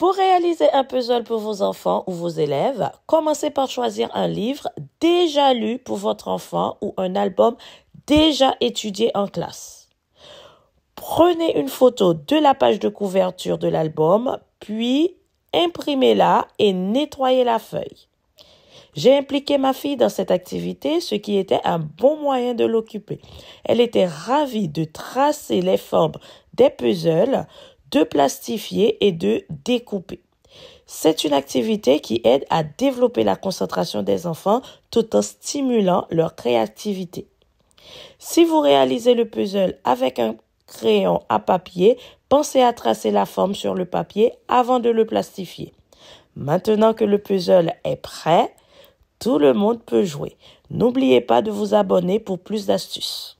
Pour réaliser un puzzle pour vos enfants ou vos élèves, commencez par choisir un livre déjà lu pour votre enfant ou un album déjà étudié en classe. Prenez une photo de la page de couverture de l'album, puis imprimez-la et nettoyez la feuille. J'ai impliqué ma fille dans cette activité, ce qui était un bon moyen de l'occuper. Elle était ravie de tracer les formes des puzzles, de plastifier et de découper. C'est une activité qui aide à développer la concentration des enfants tout en stimulant leur créativité. Si vous réalisez le puzzle avec un crayon à papier, pensez à tracer la forme sur le papier avant de le plastifier. Maintenant que le puzzle est prêt, tout le monde peut jouer. N'oubliez pas de vous abonner pour plus d'astuces.